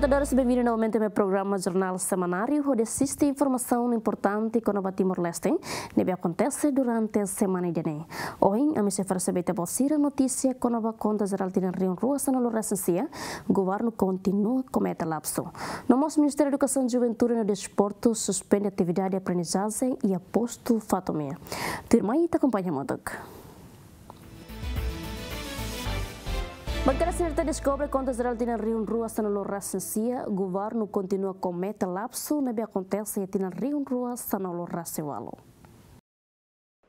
Espectadores, bem-vindos novamente ao meu programa Jornal Semanário, onde assiste informação importante que no Timor-Leste que acontece durante a semana de Enem. Hoje, a missa para saber a bolsira notícia que nova conta geral de Rio Rua, se não o governo continua a cometer lapso. No nosso Ministério da Educação, Juventude e Desporto suspende atividade de aprendizagem e aposto fatomia. Tirmai, te acompanha, Modoc. Magkarasirta descobre quando Israel tem rio rua está no O governo continua com meta lapso, nabe acontece e tem rio rua está no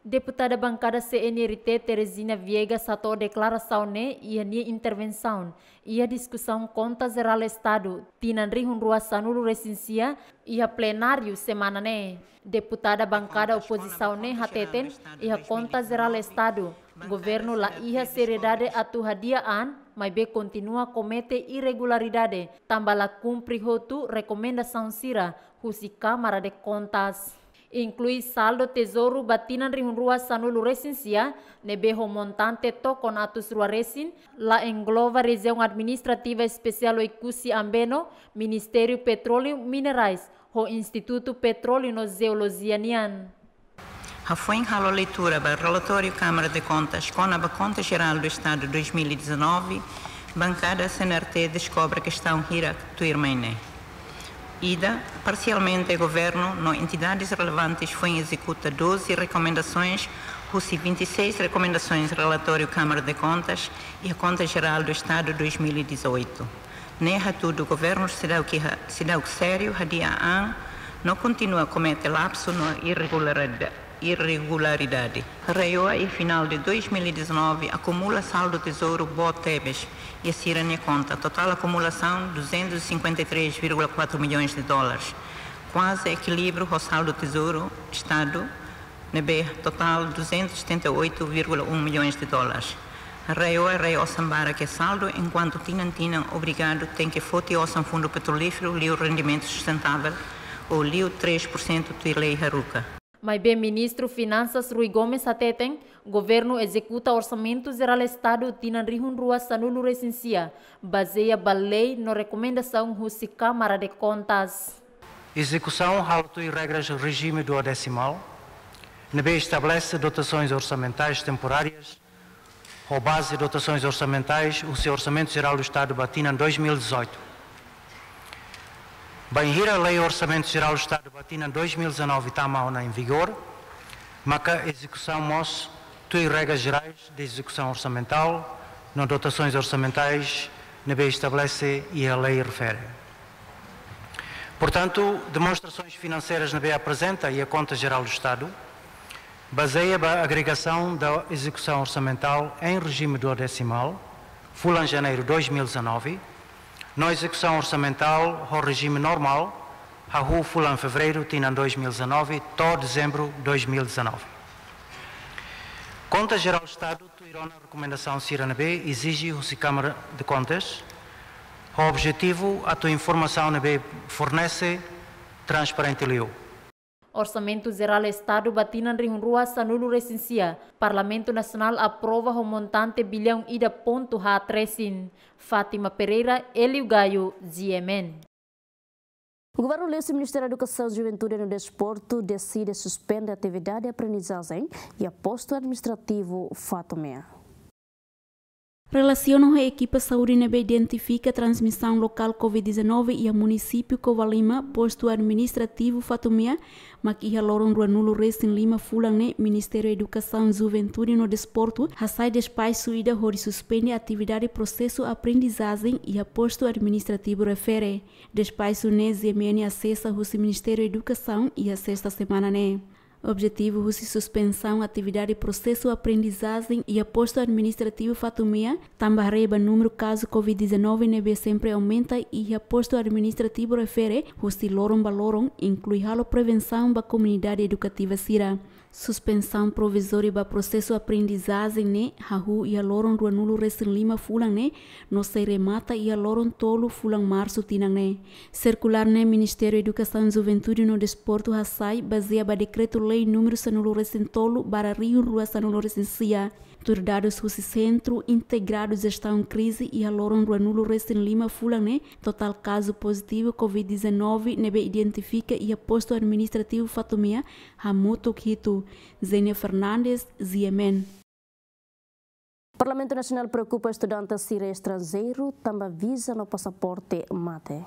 Deputada bancada CNRT Teresina Viegas atou declaração né e a intervenção e a discussão conta geral Estado rio Rua sanulu resincia e a plenário semana né. Deputada bancada oposição né hateten e a conta geral Estado governo la iha seriedade atu hadiaan Mai be kontinua comete irregularidade, também la cumpre rotu recomendação sira, husi Câmara de inclui saldo tezoru batinan rin rua sanulu resin sia, beho montante toko natus rua resin, la englova região administrativa especial oikusi ambeno, ministeriu Petróleo Minerais, ho Instituto Petróleo no Geologianian. Rafael a leitura do relatório Câmara de Contas com a Conta Geral do Estado 2019, bancada CNRT descobre a questão Hira Tuirmene. Ida, parcialmente governo, no entidades relevantes foi executa 12 recomendações, RUSI 26 recomendações relatório Câmara de Contas e a Conta Geral do Estado 2018. Nerra tudo, governo se dá o que, sério, radia an, não continua a cometer lapso na irregularidade irregularidade. Reioa e final de 2019 acumula saldo tesouro Botebes e a Cirania conta. Total acumulação 253,4 milhões de dólares. Quase equilíbrio o saldo tesouro Estado NB total 278,1 milhões de dólares. Reioa, Reioa Sambara que é saldo, enquanto Tinantina obrigado tem que fote ao fundo petrolífero e o rendimento sustentável ou liu 3% de lei Haruka. Mas bem, ministro Finanças Rui Gomes ateten, governo executa orçamento geral Estado tina rihun rua sanulu recensia, baseia lei no recomendação russa Câmara de Contas. Execução, alto e regras do regime do decimal. NB estabelece dotações orçamentais temporárias ou base de dotações orçamentais, o seu orçamento geral do Estado batina em 2018 Bem, a Lei Orçamento Geral do Estado Batina 2019 está mauna em vigor, mas a execução mostra tem regras gerais de execução orçamental, não dotações orçamentais, na bem estabelece e a lei refere. Portanto, demonstrações financeiras na BE apresenta e a Conta Geral do Estado baseia a agregação da execução orçamental em regime duodecimal, full em janeiro de 2019, na execução orçamental ao regime normal, a rua Fulan em fevereiro, em 2019, TO dezembro 2019. Conta Geral do Estado, na Recomendação Cirana B, exige o Câmara de Contas. O objetivo, a tua informação NB, B fornece transparente-lhe. Orçamento Geral Estado batinan rinrua sanulu recensia. Parlamento Nacional aprova o montante bilhão ida ponto hatresin. Fátima Pereira, Elio Gaio, GMN. O governo leu o Ministério da Educação, Juventude e Desporto decide suspender a atividade de aprendizagem e aposto administrativo Fatomea. Relacionam a equipa Saúde NB identifica a transmissão local Covid-19 e a município Covalima, posto administrativo Fatumia, Maquia Loron Ruanulo Reis em Lima, Fulane, Ministério da Educação, Juventude no Desporto, Raçai Despais Suída Hori suspende a atividade processo aprendizagem e a posto administrativo refere. Despais Unese MN acessa o Ministério da Educação e a sexta semana, né? objetivo, uso suspensão, atividade, e processo, aprendizagem e aposto administrativo fatumia, tambareba, número caso Covid-19 nebe sempre aumenta e aposto administrativo refere, usi loron valorum, inclui halo prevenção da comunidade educativa Sira suspensão provisória para processo aprendizagem né Rahu e aloron do anulo recém lima fulan né no se remata e aloron tolo fulan março tinan né circular né Ministério da Educação e Juventude no Desporto Hassai baseia ba decreto lei número sanulo recém tolo rio rua sanulo recém Turdados Russi Centro, integrados estão em crise e aloram do anulo resto em Lima, Fulane. Né? Total caso positivo Covid-19, nebe identifica e aposto administrativo Fatomia, Hamuto Quito, Zenia Fernandes, Ziemen. O Parlamento Nacional preocupa estudantes sírios estrangeiro, também visa no passaporte mate.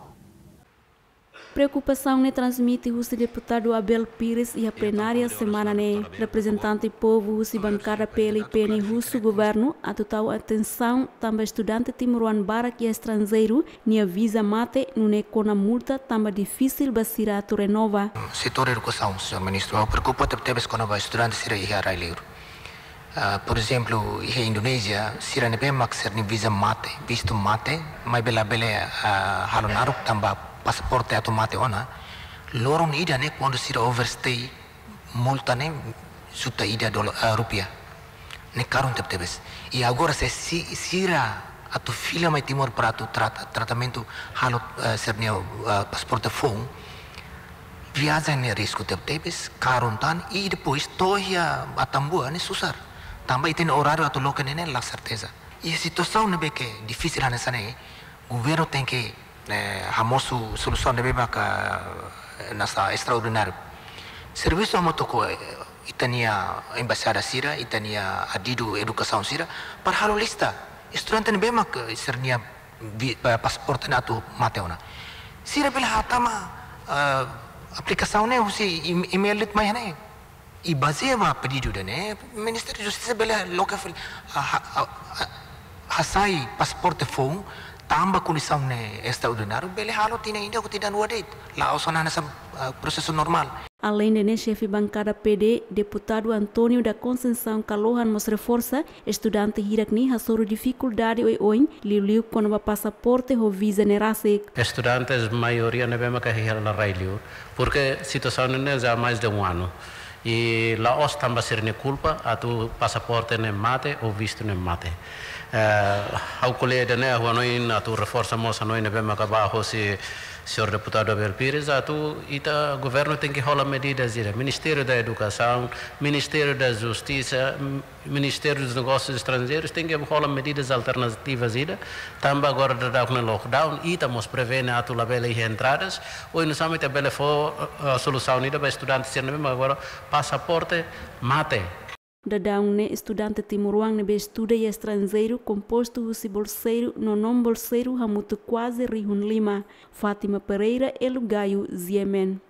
Preocupação ne transmite o deputado Abel Pires e a plenária semana ne representante povo se bancada PLP ne russo governo a total atenção também estudante timoruan bara que é estrangeiro ne visa mate no com a multa também difícil basira tu renova. Setor educação, senhor ministro, preocupa te tebes cona vai estudante sira e railheiro. Ah, por exemplo, em Indonésia, sira ne bem maxer visa mate, visto mate, mas bela bela a ah, halonaruk também. pasaporte automate ona lorun ida ne quando sira overstay multa ne suta ida dolo uh, eh, rupiah ne karun tep tebes i e agora se si, sira atu fila mai timor para trata, tratamento halo uh, eh, serneo uh, eh, pasaporte fong viaja ne risco tep tebes karun tan i depois tohia atambua ne susar tambah itu horário atau lokan ini la certeza e a situação ne beke difficult ane sana Gubernur tengke eh, amo su solución de beba que nasa extraordinario serviço amo toko itania embasada sira itania adidu edukasau sira para halo lista estudante ne bema que sernia pasporte na mateona sira pela hatama uh, aplicação ne husi email lit mai ne i baseia ma pedido de ne ministério de justiça bela local hasai pasporte tambaku lisaune extraordinário, bele halo tina ainda ku tidak nuade lá o sonana sa eh, processo normal. Além de né, chefe bancada PD, deputado Antônio da Conceição Calohan mostra força, estudante Hirakni ha sobre dificuldade oi oi, liu quando passaporte ou visa nerase. Estudantes maioria não vem que hira na railio, porque situação não é já mais de um ano. E lá os também ser culpa, a tu passaporte não mate ou visto não mate ao colega né o anoi tu reforça moça anoi nebe macabarro se senhor deputado Abel Pires a tu o governo tem que rolar medidas ira Ministério da Educação Ministério da Justiça Ministério dos Negócios Estrangeiros tem que rolar medidas alternativas ira também agora da dar lockdown e estamos prevendo a tu labela e entradas ou não a tabela for a eh, solução ira para estudantes ser mesmo agora passaporte mate da daune né? estudante timoruano be né? estudeia é estrangeiro composto husi bolseiro no non bolseiro hamutu quase rihun lima Fátima Pereira e Ziemen.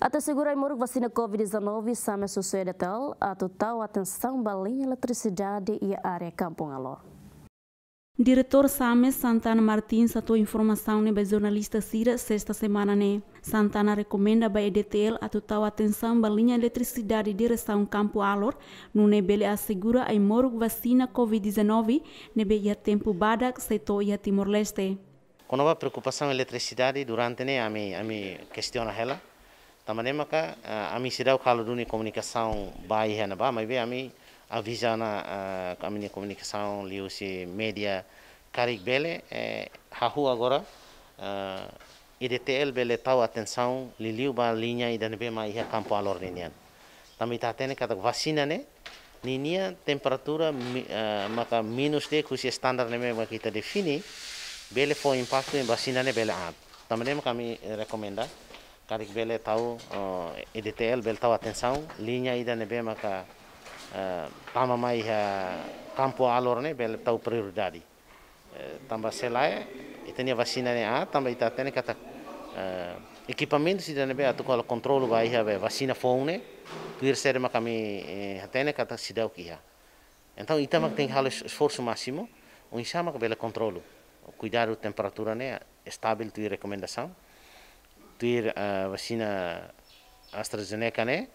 Até segura e muro vacina Covid-19 sama sucede tal a total atenção balinha eletricidade e área Campong Diretor Sames Santana Martins atou informação nebe né? jornalista Cira sexta semana né. Santana recomenda a EDTL a total atenção para a linha eletricidade direção Campo Alor, no nebele assegura a imorgo vacina Covid-19 nebe ia tempo badak setor ia Timor-Leste. Com nova preocupação eletricidade durante né a minha a questiona ela. Também a me se dá o calo comunicação né, ba ia na mas bem a minha. avizana eh, a minha comunicação liusi media karik carig bele eh, hahu agora eh, IDTL bele tau atenção li liu ba linya e be ma ia campo alor ninian Tapi ta tene kata vacina ne ninia temperatura maka minus de kusi standar ne me kita defini bele fo impacto em vacina ne bele ab também kami rekomenda karik bele tau IDTL bele tau atenção linya ida nebe maka tama ah, mai campo ah, alorne bel tau prioridade eh, tamba selai itania vacina ne a ah, tamba ita tene kata equipamento eh, si dane be atu kala controlo vai ha be vacina fone pir ser ma kami eh, hatene kata sidau ki ha então ita mak tem halo esforço máximo o insama que bela controlo cuidar o temperatura né estável tu recomendação tu vacina AstraZeneca né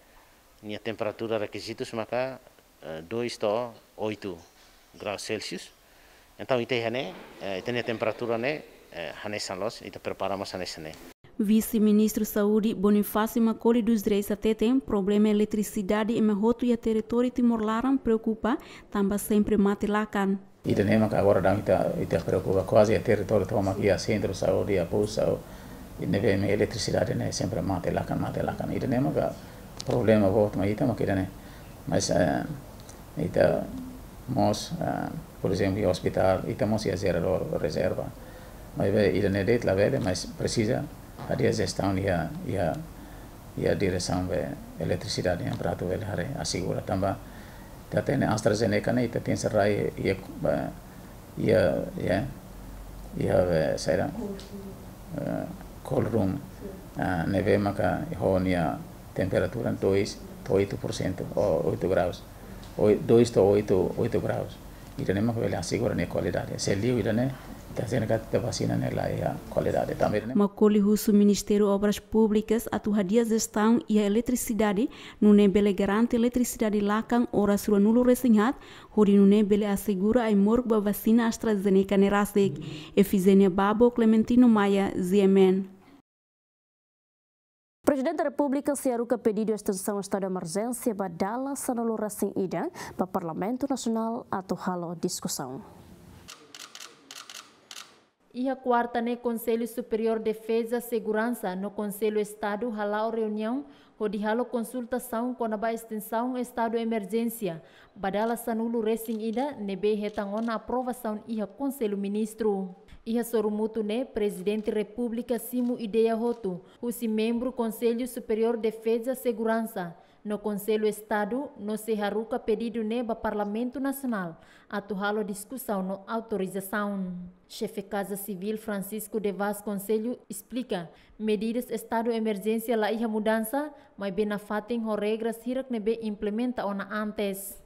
minha temperatura requisitos maka 2 eh, to 8 graus Celsius. Então ite é né, hane, eh, ite né temperatura ne né, eh, hane san los, ite preparamos a sane. Vice-ministro de Saúde Bonifácio Macaulay dos Reis até tem problema de eletricidade em Mahoto e a território Timor-Laran preocupa, também sempre matilacan. E também agora não ita, ita preocupa quase a território toma aqui a centro de saúde, a pulsa, e também eletricidade né, sempre matilacan, matilacan. E também agora problema voltam né? eh, tá, eh, aí, estamos querendo, né? Mas, uh, então, nós, uh, por exemplo, no hospital, estamos a fazer a reserva. Mas, ele não é de velho mas precisa a gestão e a, e a, e a direção da eh, eletricidade em né, Prato Velhare, assegura também. Então, tá tem a AstraZeneca, né? Então, tem essa raia e a, e a, e a, e a, sei lá, call room. Uh, ah, neve maka honia temperatura 2 a 8%, ou 8 graus, 2 ou 8, 8 graus. Irene makwele asigura ni qualidade. Se liu irene eh, Macaulay Russo Ministério Obras Públicas atuhadia gestão e a eletricidade no nebele garante eletricidade lacan ora sua nulo resinhat hori nune nebele assegura a morg ba vacina AstraZeneca nerasek efizenia babo Clementino Maia ZMN o Presidente da República Cearuca pediu a extensão do estado de emergência para Dala Sanalura Sin Ida para o Parlamento Nacional a Tuhalo discussão. E a quarta no né, Conselho Superior de Defesa e Segurança no Conselho Estado halau reunião onde halau consultação com a extensão Estado de Emergência. Badala Sanulu Racing Ida nebe retangona aprovação e a Conselho Ministro. Ia né, presidente República Simo Ideia Roto, o membro Conselho Superior de Defesa e Segurança, no Conselho Estado, no Serraruca pedido neba né, Parlamento Nacional, atuhalo discussão no autorização. Chefe Casa Civil Francisco de Vaz Conselho explica, medidas estado emergência la ia mudança, mas benafatem ho regras hirak nebe implementa ona antes.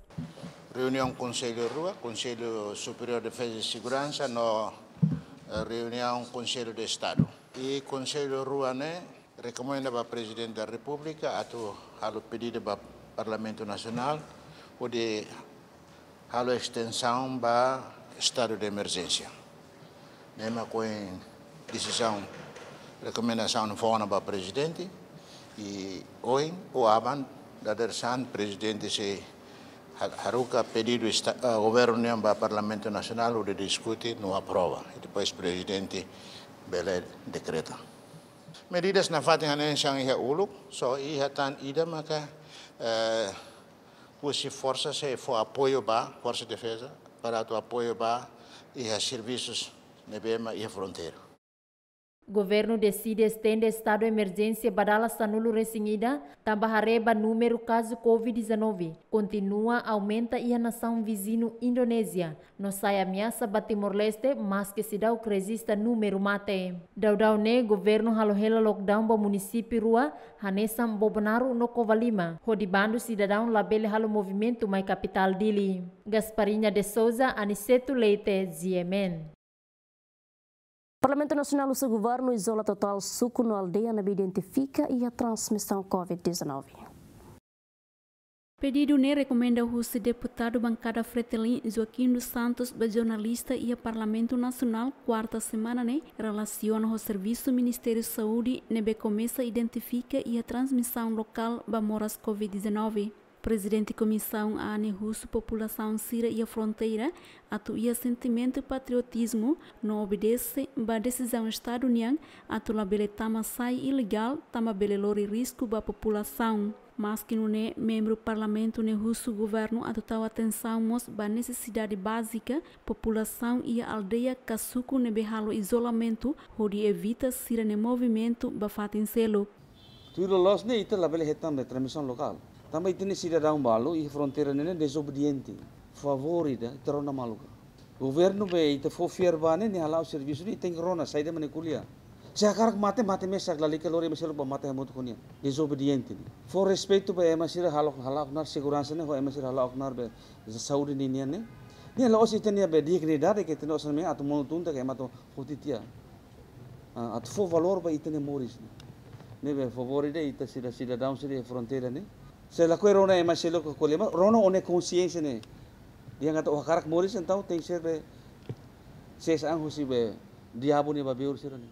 Reunião Conselho Rua, Conselho Superior de Defesa e Segurança, no reunião o Conselho de Estado. E o Conselho ruané recomenda para o Presidente da República, a ao pedido para o Parlamento Nacional, o de a extensão para estado de emergência. Mesmo com decisão, recomendação fora para o Presidente, e hoje o Aban da Dersan, Presidente, se Haruka pedido ao governo e ao Parlamento Nacional, o discute, não aprova. E depois o presidente Belé decreta. Medidas na fatia hanen siyang iha uluk, só iha tan ida maka que eh, usi força se for apoio a força de defesa, para o apoio para os serviços e iha fronteira. Governo decide estender estado de emergência Badala Sanulo Resinhida, Tambahareba número caso Covid-19. Continua, aumenta e a nação vizinho Indonésia. Não sai ameaça para Timor-Leste, mas que se dá o crescista número mate. Daudaune, governo halohela lockdown para município Rua, Hanesam Bobonaro no Covalima. Rodibando cidadão labele halo movimento mais capital dili. Gasparinha de Souza, Aniceto Leite, Ziemen. Parlamento Nacional, o seu governo isola total suco na aldeia na identifica e a transmissão Covid-19. Pedido nem recomenda o deputado bancada Fretelin Joaquim dos Santos, do jornalista e a Parlamento Nacional, quarta semana, né? Relaciona o serviço do Ministério da Saúde, nebe né, começa identifica e a transmissão local da moras Covid-19. Presidente da Comissão Ane Russo, População Síria e a Fronteira, atuia sentimento e patriotismo, não obedece a decisão Estado União, atula bele tama sai ilegal, tama bele lori risco ba população mas que não é membro do parlamento nem russo governo a total atenção mos ba necessidade básica população e a aldeia kasuku ne behalo isolamento hodi evita sira ne movimento ba fatin selo tudo los ne ita labele hetam de transmissão local itu itini sida daun balu i fronteira nene desobediente. Favorida terona maluka. Governo be itu fo bane ni halau servis ni tem rona saída mane kulia. Se akarak mati mate me sak lali kalori me selok mate hamut kunia. Desobediente. For tu be emasira halok halau nak segurança ne ho emasira halok nak be Saudi ni ni Ni halau sih tenia be dignidade que teno sanme atu monutun ta que mato hotitia. Atu fo valor be ni moris. Ne be favorida ita sida sida daun sida fronteira ni. Saya la kue rona ema shelo ko kolema Rona one konsiensi ne. Dia ngata o karak moris entau tem ser be Saya angu si be Dia abu ne babi siro ne.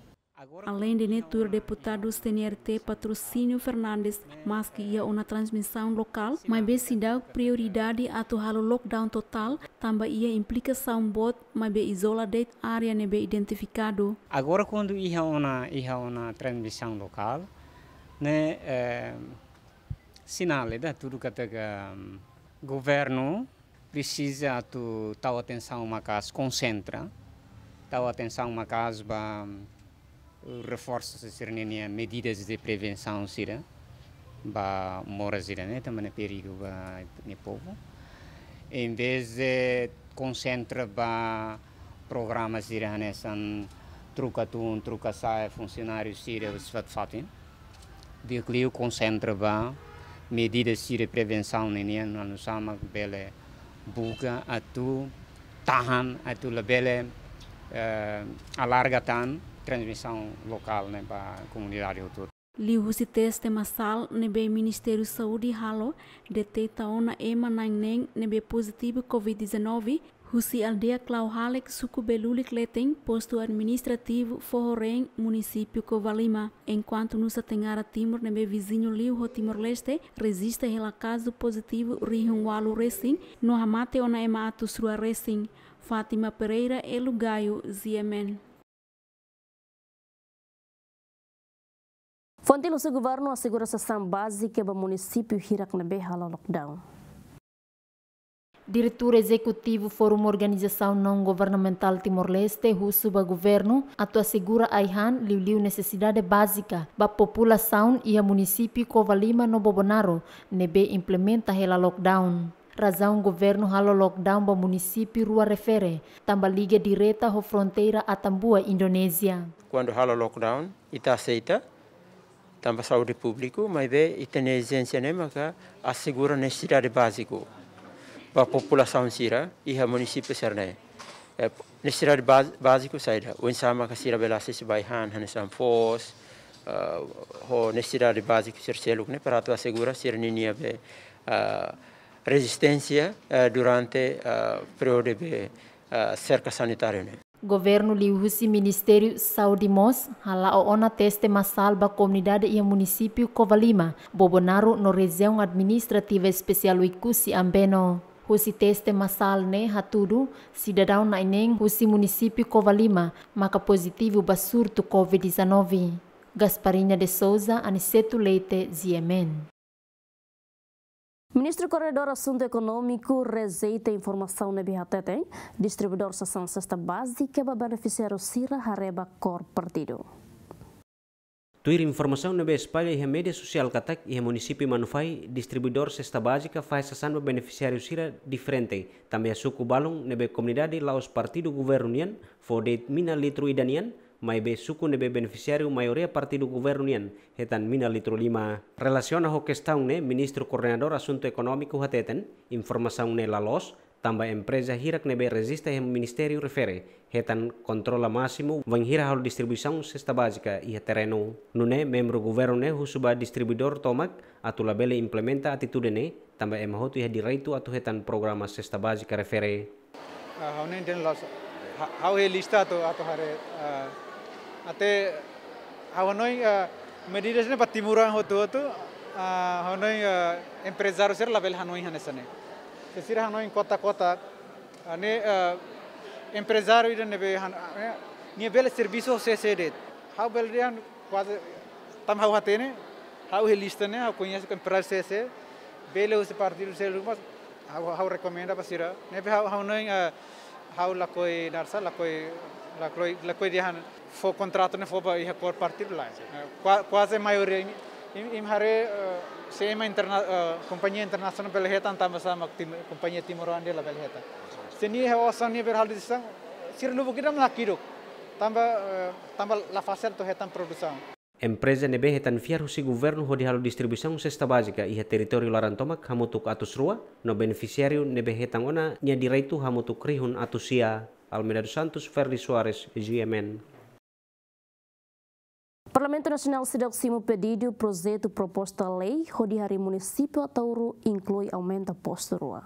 Além de Netur, deputados TNRT Patrocínio Fernandes, mas que ia ya uma transmissão local, mas bem se dá prioridade a halo lockdown total, também ia ya implicação bot, mas bem isola de área nebe identificado. Agora quando ia uma, ia uma transmissão local, né, eh, sinalida tudo que o hum, governo precisa tu tal atenção uma casa concentra tal atenção uma casa para hum, reforça se né, medidas de prevenção sira para mora sira né também é perigo para o povo em vez de concentra ba programas sira né são hum, truca tu um truca sai funcionário sira os fatin de que concentra para medidas de prevenção nene no anusama bele buga atu tahan atu labele uh, alarga tan transmissão local né para comunidade toda Liu si teste masal nebe Ministério Saúde halo de teitaona ema nang neng nebe positivo COVID-19 Rusi Aldeia Clauhalec Sucubelulic Leten, posto administrativo Forrorém, município Covalima. Enquanto nos Atengara Timor, nebe vizinho Liu Timor-Leste, resiste rela caso positivo Rihunwalu Racing, no Hamate Onaemato Srua Racing. Fátima Pereira Elugaio, Ziemen. Fonte do governo assegura a básica do município Hiraknabe Hala Lockdown. Diretor Executivo Fórum Organização Não Governamental Timor-Leste, Rusuba Governo, atua segura Aihan, liu necessidade básica ba população e a município Covalima no Bobonaro, nebe implementa hela lockdown razão governo halo lockdown ba município Rua Refere, tamba liga direta ho fronteira a Tambua, Indonésia. Quando halo lockdown, ita aceita, tamba saúde público, mas vê, ita negligência nem, mas assegura necessidade básica para a população Sira e o município Serné. Sernay. Necessidade básica saída. O ensama que a Sira bela se vai han, han sam fos. Ah, o necessidade básica ser selo que né, para tua segura ser ninia be ah, resistência eh, durante o ah, período de cerca sanitária. Né. Governo liuhusi Ministério Saúde Mos hala ona teste massal ba comunidade e município Covalima. Bobonaro no região administrativa especial Icusi Ambeno husi teste masal ne haturu sidarau na ineng husi município Covalima, maka positivo basur tu COVID-19. Gasparinha de Souza, Aniceto Leite, Ziemen. Ministro Corredor Assunto Econômico rejeita a informação na BHTT, distribuidor Sação Cesta Básica para beneficiar o Cira Hareba Cor Partido. Tuir informação na espalha e media sosial katak e a manufai distribuidor sesta bajika faz sasan para beneficiários differente, diferente. Também a suku balung nebe comunidade laos partido governo nian de mina litro idanian e mai be suku nebe beneficiario mayoria partido governo hetan mina litro lima. relasiona ho questão ne ministro coordenador asunto ekonomiku hateten informação ne lalos tamba empresa hirak nebe resiste ao ministerio refere, hetan kontrola máximo, wang hira hal distribuição sesta básica e terreno. Nune, membro governo ne husuba distribuidor tomak, atu labele implementa atitude ne, tamba emahotu ia ya direitu atu hetan programa sesta básica refere. Ah, hau ne den los, hau he lista to atu hare, ah, ate hau noi ah, medidas ne patimuran hotu hotu, hau noi empresario ser label hanoi hanesane. tesir han noin kota kota ane eh, empresario de nebe han eh, ni servicio se how bel rian tam hatene hau que empresario se se bel os partir se rumas hau hau recomenda pasira hau eh, la koi la koi la koi la koi fo contrato ne fo por imhare eh, sema interna kompanija eh, internasional pelihatan tambah sama timur andi dela belheta. Sini hewa ni berhal di sana, sir lubuk kita melakiruk. Tambah eh, tambah lafasel tu hetan produsan. Empresa nebe hetan fiar husi governo ho dihalo distribuição cesta iha teritori laran tomak hamutuk atus rua, no beneficiario nebe hetan ona nya direitu hamutuk rihun atusia. sia. Almeda Santos, Ferri Suarez, GMN. Parlamento se sedang o pedido projeto proposta lei rodear o município Atauro inclui aumento posto rua.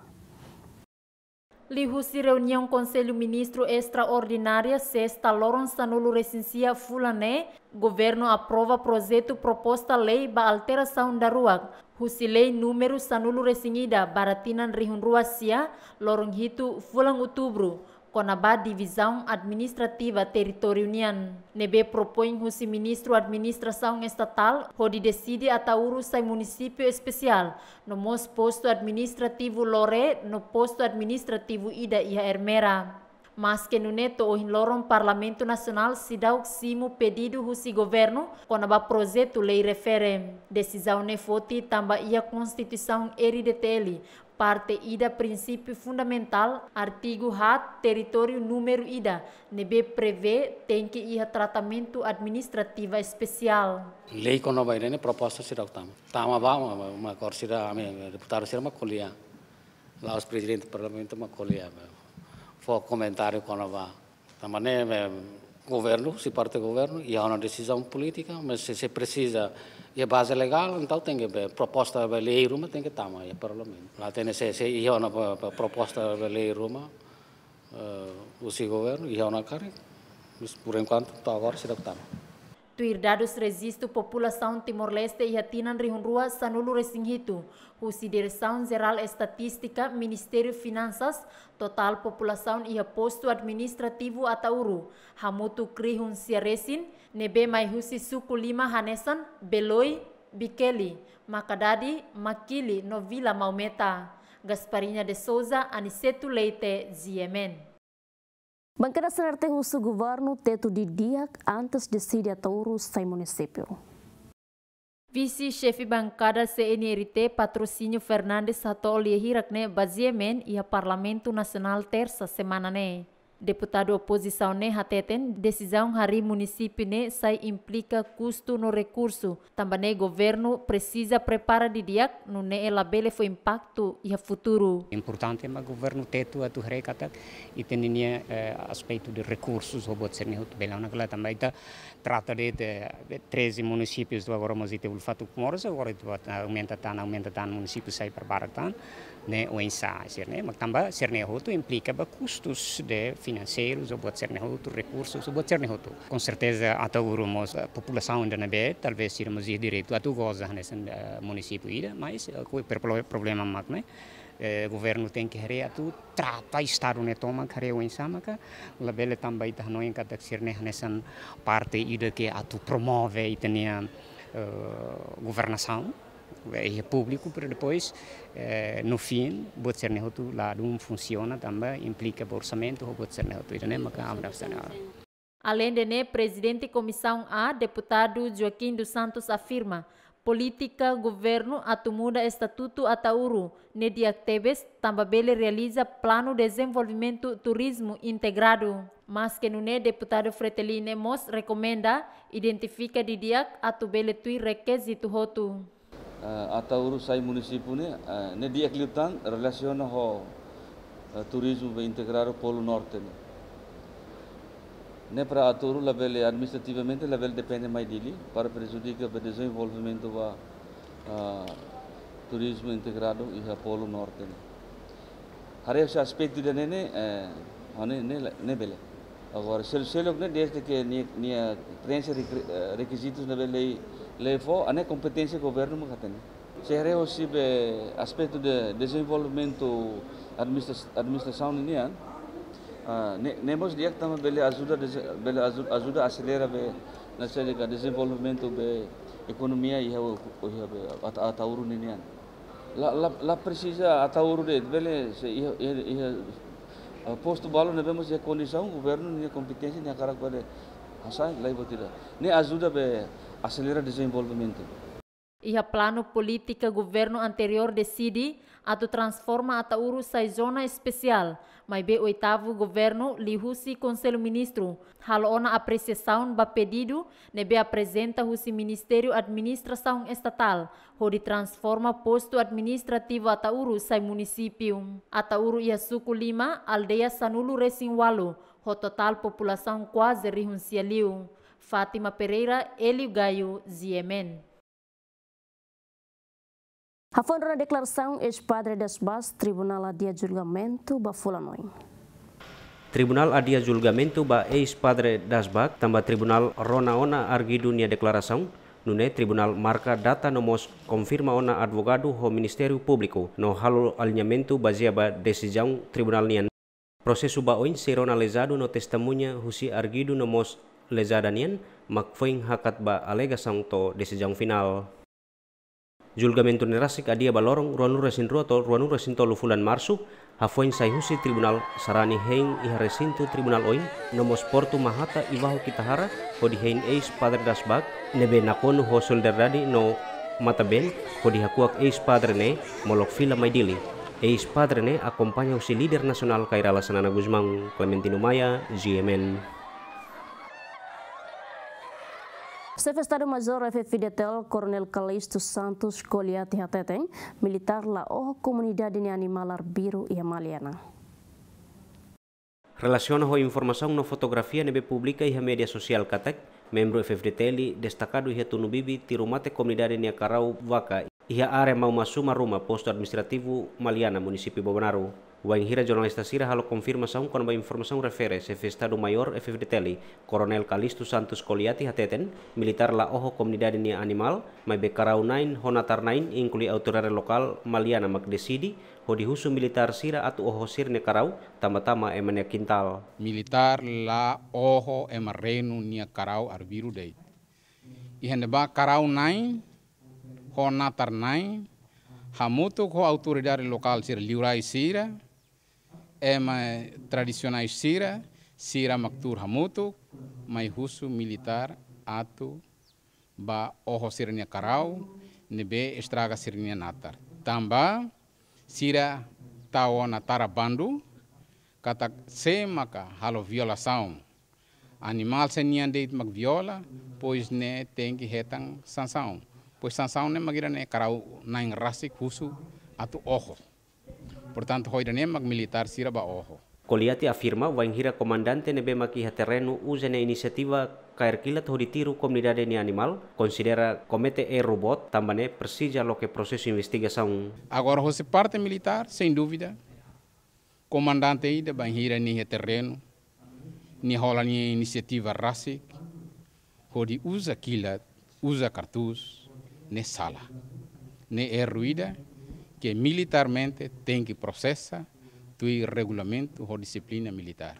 Lihusi reunião Conselho Ministro Extraordinária sexta Loron Sanulo Recensia Fulané, governo aprova projeto proposta lei ba alteração da rua. Husi lei número Sanulo Recinida, Baratinan ruasia Lorong Hitu, Fulan Outubro. Conabá Divisão Administrativa Território União. nebe propõe que o ministro Administração Estatal pode decidir atauro sem município especial, no mos posto administrativo Loré, no posto administrativo Ida e Hermera mas que no neto o loron Parlamento Nacional se dá o simo pedido husi governo quando a projeto lei refere. Decisão nefoti tamba ia Constituição RDTL, parte ida princípio fundamental, artigo hat território número ida, nebe prevê tem que ir a tratamento administrativo especial. Lei com nova irene proposta será tamo Tama ba uma uma a ame deputado será uma colia. Lá os presidente do parlamento uma colia. Foi comentário com nova. Também governo, se parte governo e há é uma decisão política, mas se, se precisa a base é legal, então tem que eh, proposta lei Roma tem que estar é pelo menos. Lá tem se se ia uma proposta lei Roma, eh, o governo ia na cara, mas por enquanto agora se dá que Tuirdados resisto população timor-leste e atinan rihunrua sanulu resinghitu. Husi direção geral estatística Ministério Finanças, total população e posto administrativo atauru. Hamutu krihun siaresin, nebe mai husi suku lima hanesan, beloi, bikeli, makadadi, makili, novila maumeta. Gasparinha de Souza, anisetu Leite, Ziemen. Banquera Senarte Russo Governo teto di dia antes de se touro sai município. Vice-chefe bancada CNRT Patrocínio Fernandes Satoli Hirakne Baziemen e a Parlamento Nacional terça semana ne. Deputado oposição ne hateten decisão hari município ne sai implica custo no recurso. Também governo precisa preparar de diak no ne elabele foi impacto e a futuro. Importante é mas governo teto a tu recata e tenia eh, aspecto de recursos robot ser ne hot bela na kala também tá trata de, de 13 municípios do agora mas ite ulfato comoros agora tu aumenta tan aumenta tan municípios sai para baratan ne o ensaio ser ne mas também ser ne hot implica ba custos de financeiros, ou pode ser recursos, ou pode ser outro. Com certeza, até urmos a população de Nabe, talvez irmos ir direito a tu goza nesse eh, município ida, mas eh, o problema é né? Eh, o governo tem que querer tratar trata estado ne toma querer o ensamaka labele também tá no enca da ser nessa parte ida que a tu promove e governação é público, para depois, eh, no fim, pode ser neutro, lá não funciona também, implica orçamento, pode ser neutro, e não é Câmara, Além de né, presidente comissão A, deputado Joaquim dos Santos afirma, política governo atu muda estatuto atauru ne diaktebes Tambabele realiza plano de desenvolvimento turismo integrado mas que nune né, deputado Freteline Mos recomenda identifica de atu bele tui requisito hotu Eh, atau urusai ne nedi eklitan eh, relaciona ho eh, turismo be integrar polo norte ne ne para aturu level ya, administrativamente level depende mai dili para prejudica be desenvolvimento ba turismo integrado iha polo norte ne hare se aspecto de ne ne ne ne bele agora se se lok ne desde que ni ni preenche requisitos ne bele levou a competência do governo Mucatene. Será aussi be aspecto de desenvolvimento administração nian. Nemos dia que também bele ajuda bele ajuda acelera be na série desenvolvimento be economia e o o atauru nian. La la la precisa atauru de bele se posto balo vemos a condição governo nem competência nem a cara para Hassan lá e botira. ajuda be acelera desenvolvimento. Ia plano política governo anterior decide atau transforma atau urusai zona especial, mas be oitavo governo lihusi conselho ministro. Halo ona apreciação ba pedido, nebe apresenta husi ministério administração estatal, hodi transforma posto administrativo atau urusai município. Atau uru ia suku lima, aldeia sanulu resinwalo, ho total população quase rihuncia liu. Fatima Pereira, Elio Gaio, Ziemen. A fundo da declaração, ex-padre das bases tribunal adia julgamento, bafulanoi. Tribunal adia julgamento ba ex-padre das bases, tamba tribunal Ronaona dunia declaração, nune tribunal marca data nomos confirma ona advogado ho Ministério Público no halo alinhamento ba decisão tribunal nian. Processo oin serona lesado no testemunha Husi Arguido nomos Danien, makfoing hakat ba alega sangto sejang final. mentu nerasik adia balorong ruato sinruato resin resin fulan marsu hafoin saihusi tribunal sarani hein iharesintu tribunal oin nomos portu mahata iwaho kitahara hodi hein eis padre dasbak nebe nakonu ho dadi no mataben hodi hakuak eis padre ne molok fila maidili eis padre ne acompaña leader nasional nacional Kairala Sanana guzmang, Clementino Maya GMN estado Major Fidetel, Coronel Calisto Santos Coliati Hateten, militar la o comunidade de animalar biru e amaliana. Relaciones o información no fotografía nebe pública y a media social Catec, membro FFDTL, destacado y a Tunubibi, tirumate comunidade de akarau Vaca, y a área mau masuma rumah posto administrativo Maliana, municipio Bobanaro. O Hira jurnalista Sira halo konfirmasi quando a saung refere-se ao mayor maior FFDTL, Koronel Kalistu Santos Koliati Hateten, militar la oho komunidad nia animal, mai bekarau nain honatar nain inkuli autorare lokal Maliana Magdesidi, ho dihusu militar sira atu oho sir ne karau, tama-tama emane kintal. Militar la oho emarenu nia karau arbiru dei. deba karau nain, honatar nain, hamutuk ho autoridade lokal sir liurai sira, é tradicionais Sira, Sira Maktur Hamutu, mais russo militar ato ba oho sirnia karau, nebe estraga sirnia natar. Tamba Sira tao natara bandu, kata maca halo violação. Animal sem nian deit mag viola, pois ne tem que retang sanção. Pois sanção ne magira ne karau naing rasik husu atu ojo. Portanto, hoy militar sira afirma Wangira comandante Nebema Quija Terreno usa na iniciativa Caerquilat Horitiru Comunidad de Animal considera comete e robot tambane persija lo que proceso investigação. Agora José parte militar, sem dúvida. Comandante ida Wangira ni terreno, ni rola ni iniciativa RACIC, hori usa quilat, usa kartus, ne sala, ne erruida, que militarmente tem que processar tu regulamento ou disciplina militar.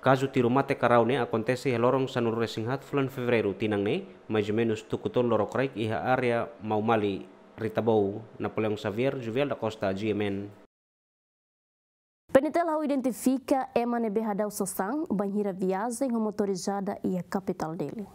Caso Tirumate Karaune acontece lorong Sanur Resinghat flan fevereiro tinangne, mais ou menos tukuton lorokraik iha área Maumali, Ritabou, Napoleão Xavier, Juvial da Costa, GMN. Penitela o identifica Emane Berradal Sossang, banheira viagem motorizada e a capital dele.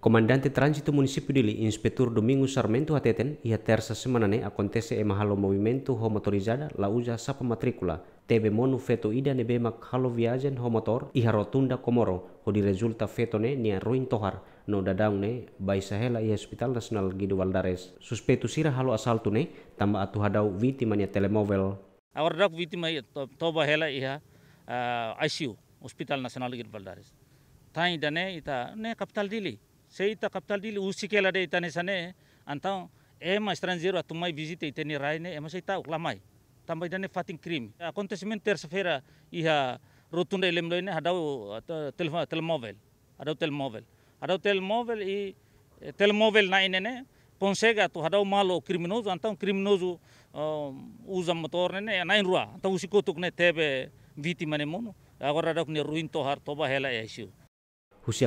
Comandante Tránsito Municipio de Inspector Domingo Sarmento Ateten ia a terça semana né, acontece e mahalo movimento motorizada la uja sapa matrícula tebe monu feto ida nebe mak halo viajen homotor e rotunda komoro ho di resulta feto ne nia ruin tohar no dadang ne bai sahela i hospital nasional Gido Valdares suspetu sira halo asal tu ne tamba atu hadau vitimanya telemovel Awar dak vitima toba hela iha uh, ah, ICU Hospital Nasional Gido Valdares. Tain dane ita ne kapital dili seita kapital dili usike lade itane sane antau ema estrangeiro atumai visita itene raine ema seita uklamai tambah dane fatin krim acontecimento terça-feira iha rotunda elemloine hadau telefone telmovel hadau telmovel hadau telmovel i eh, telmovel na inene consegue tu hadau malo criminoso antau criminoso eh, usa motor nene na rua antau usikotuk ne tebe vitima ne mono agora hadau ne ruin tohar toba hela esiu Husi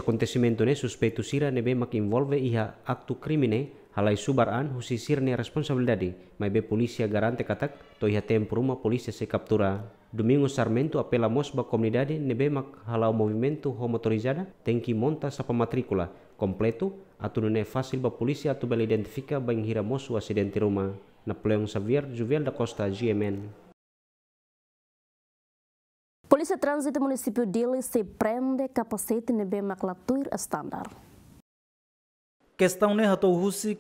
ne suspeitu sira nebe mak involve iha aktu krimine halai subaran husi sirne responsabilidade mai be polisia garante katak to iha tempo rumah polisia se kaptura. Domingo Sarmento apela mosba komunidade nebe mak halau movimento homotorizada tenki monta sapa matricula completo atu ne fasil ba polisia atu bel identifika ba hira mosu asidente rumah. Napoleon Xavier Juvel da Costa GMN Станица транзит муниципиот дели се премде капасети не бе маклатуир стандар. Кестауне хато хуси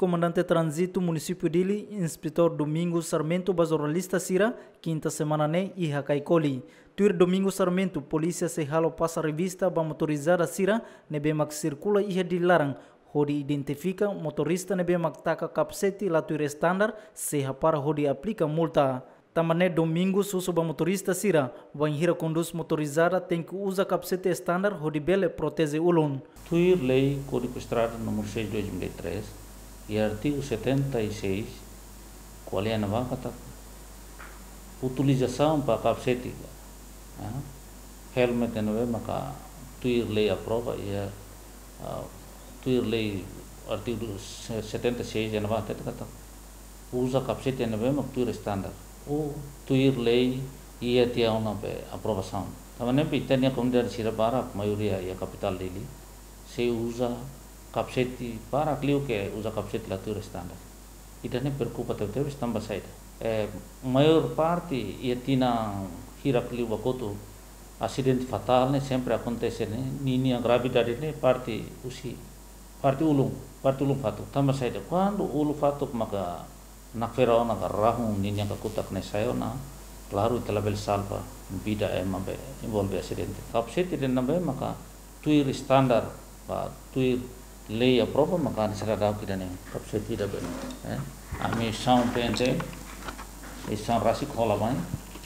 транзиту муниципио дили инспектор Домингу Сарменту базоралиста сира кинта семана не и хакай коли. Туир Домингу Сарменту полиција се хало паса ревиста ба моторизада сира не бе мак циркула и хеди ларан. Ходи идентифика моториста не бе мак така капсети латуире стандар се хапара ходи аплика мулта. Tambane domingo susu ba motorista sira wanhira conduz motorizada tem que usar capacete standard rodibele protese ulun. Tuir lei Código Estrada número 6 de 2003 e artigo 76 qual é a nova utilização para capacete ah, helmet é nove maka tuir lei aprova e uh, tuir lei artigo 76 é nova teta tá. usa capacete nove maka tuir standard ú lei ia tia ona pe aprobação tamane pe itania komdar sira para mayoria ia kapital lili se usa kapseti para kliu ke usa kapseti la tura standar itane perkupa te tevis tamba saida e maior parte ia tina hira kliu bakoto accident fatal né sempre acontece né ninia gravidade né parte usi parte ulung parte ulung fatuk tamba saida quando ulu fatuk maka na firaona garrahu ninya ka kutak ne sayona klaru bel salva, bida e mabe involve accident kap seti den nabe maka tuir standar ba tuir lei a problem maka nisra dau kidane kap seti dabe eh ami sound pente e sound rasi khola bai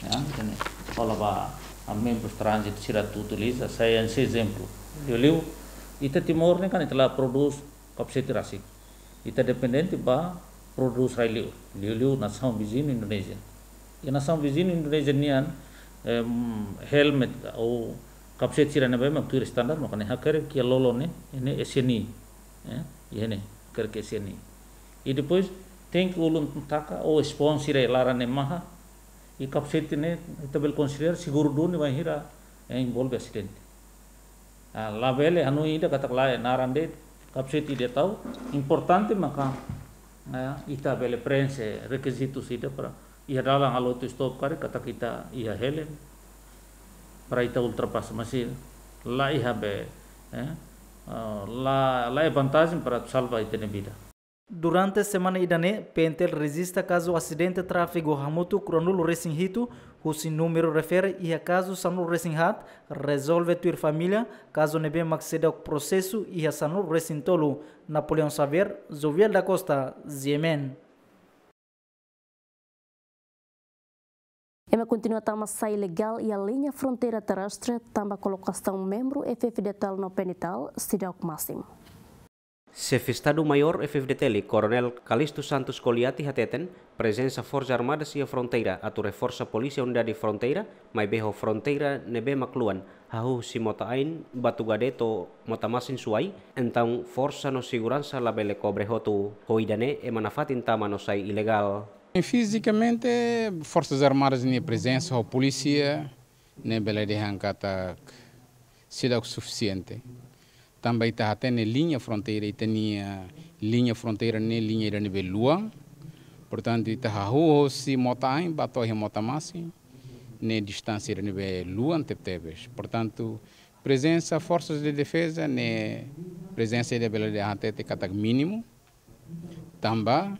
ya kene khola ba amme pus transit sira tutulis se example yo liu ita timor ne kan itla produce kap seti rasi ita dependent ba produce आयो लिवलिव नाचाव विज इन Indonesian ये नाचाव विज इन Indonesian helmet औ कपसे चीरने बे मैं स्टैंडर्ड मैं हा कर लो लोने इन्हें एसियनी ये ने कर के एसियनी इट पुज थिंक उलुम था ओ स्पॉन्सर है लारा ने महा ये कपसे ने तबल कॉन्सिलियर सिगुर डू ने वही इन बोल बेसिडेंट लाभ हनु इतक लाए नारे कपसे देता हूँ इंपोर्टांट मका ya, ita bele prense requisitos ida para ia dalang alo tu stop kare kata kita ia helen para ita ultrapas masih la iha be eh, eh la la e vantagem para salva ita ne vida Durante a semana idane, Pentel resiste caso acidente tráfego hamutu cronul resinhitu, husi número refere e a caso sanul resinhat, resolve tuir família, caso nebe maxeda o processo e a sanul resintolo, Napoleão Saber, Zoviel da Costa, Ziemen. Ema continua tama sai legal e a linha fronteira terrestre também colocação membro FFDTL no penital, cidade máximo. Sefistado Mayor FFDTL, Coronel Kalistus Santos Coliati Hateten, presença Forza Armada sia fronteira, ature Força Polícia Unidade Fronteira, mai beho fronteira nebe makluan, hahu si motain batu to motamasin suai, então Força no Segurança labele cobre hotu, hoidane emanafatin manafatin tama no sai ilegal. Fisicamente, Forças Armadas ne presença, a polícia, ne bele de sidak suficiente. também está tendo linha fronteira e tem linha fronteira nem linha de nível lua portanto está a rua se motain batou em máxima nem distância de nível lua antepteves portanto presença forças de defesa nem né, presença de beleza de catac mínimo também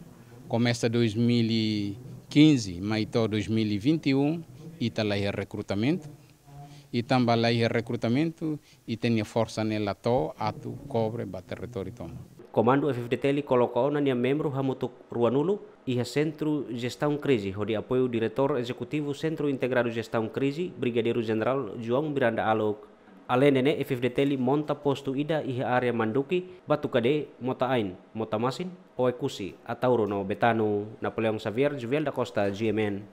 começa 2015 mas 2021 e está lá recrutamento e também lá recrutamento e tem força nela to atu cobre ba território toma. Comando FFDTL colocou na membro Hamutuk Ruanulo e a Centro Gestão Crise, onde apoio o diretor executivo Centro Integrado Gestão Crise, Brigadeiro General João Miranda Alok. Além nene FFDTL monta posto ida e área manduki batukade motain, motamasin, oekusi, atauro no betano. Napoleão Xavier, Juvel da Costa, GMN.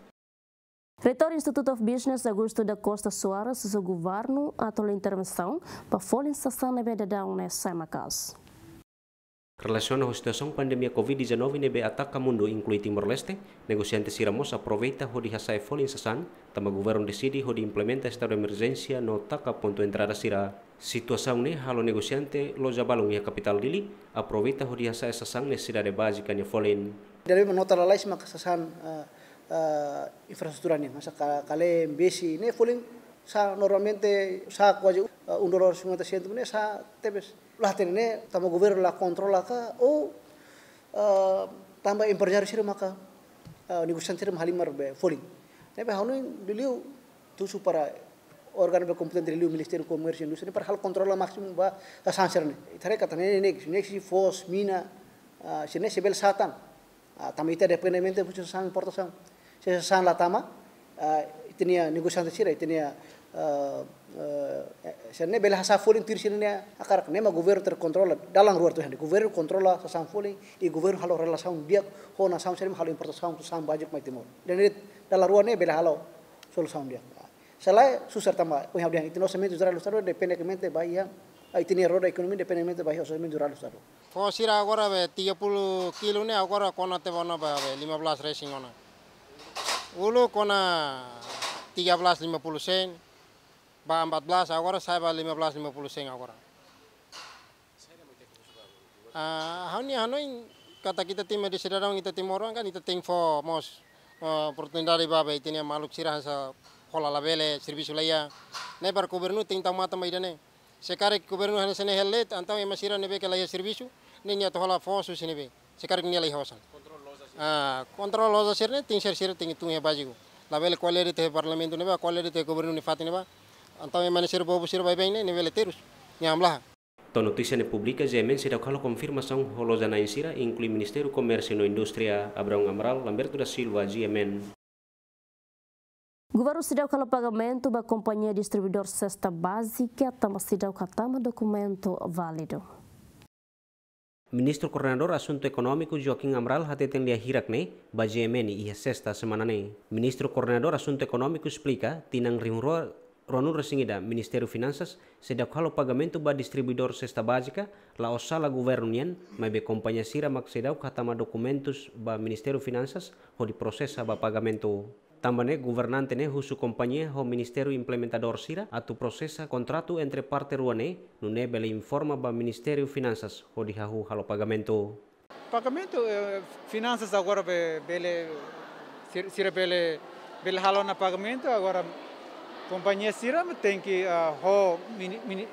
Reitor Instituto of Business Augusto da Costa Soares e o governo atual intervenção para a inserção na BDDAO nessa casa. Relacionado à situação pandemia Covid-19 nebe ataca mundo inclui Timor-Leste, negociante Siramos aproveita hodi hasai fol insasan, o governo decide hodi implementa estado de emergência no taka ponto entrada sira. Situação ne halo negociante loja balung ya capital lili aproveita o hasai sasan ne sira de básica ne folen. Dari menota lalais maka sasan uh... Eh, uh, eh, infrastruktur ini masa kale besi ini fulling sa normalmente sa kuaju uh, eh, undur orang semua tersentuh ne sa tebes lah tamu gubernur lah kontrol lah ka oh uh, tamba imperjar sir maka uh, negosiasi sir halimar be fulling ne be ini diliu tuh para organ be kompeten liu Komersi Industri industria par hal lah maksimum ba sanser ne itare katane ne ne eh, si force mina uh, sine sebel satan uh, ah, tamita dependemente putus sang portasang ಶಾನ್ ಲತಾಮ ಇತನಿಯ ನಿಗುಶಾಂತ ಶಿರ ಇತನಿಯ sene bela sah fulin tir sini ne akarak ne ma governo ter control dalang ruar tu hande governo controla sa sam fulin i governo halo rela sah dia ho na sam sene halo importação tu sam bajuk mai timor dan ne dalam ruang ne bela halo sol sam dia selai susar tamba dia itu itino semen tu zaralu saro dependemente eh, itu itini roda ekonomi dependemente bahia semen tu zaralu saro ko sira agora be puluh kilo ne agora kona te be lima belas racing ona Ulu kona 13.50 sen, ba 14 agora saya ba 15.50 sen agora. Ah, uh, hanya hanoi kata kita tim di sedara kita tim orang kan kita tim for mos uh, di ba itu yang maluk sirah sa hola labele servis laya Ne par kubernu ting tamata idane Sekarek kubernu hanesene hellet antau emasira nebe kala ya sirbisu, ne nya hola fosu sinebe. Sekarek nyalai hosan. kontrol hoza sirne tem sir tem ting tu básico bajigu label a te parliament ne ba kwalere te governu ne fatin então antame mane sir bobu sir bai bai ne nevele terus ne amla Το notícia pública gemen será calo confirmação holosa na insira inclui Ministério Comércio e Indústria Abraão Amaral Lamberto da Silva Gemen. Governo cidade calo pagamento da companhia distribuidor cesta básica também cidade catama documento válido. Ministro Coordinador Asunto Económico Joaquín Amral Hatetende Hirakne, Bajiemene sesta semana ne. Ministro Coordenador Asunto Económico explica, Tinang Rimroa Ronu Resingida, Ministeru Finanzas se halo pagamento ba distribuidor cesta básica, la osala governo nian, be companhia sira mak se katama dokumentus ba Ministeru Finansas ho prosesa ba pagamento. Tambane, gobernante ne husu compañía o ministerio implementador sira atu prosesa contrato entre parte ruane nune bele informa ba ministerio finanzas ho dihahu halo pagamento. Pagamento eh, finanzas agora be, bele sira bele bele halo na pagamento agora compañía sira tem que uh, ah, ho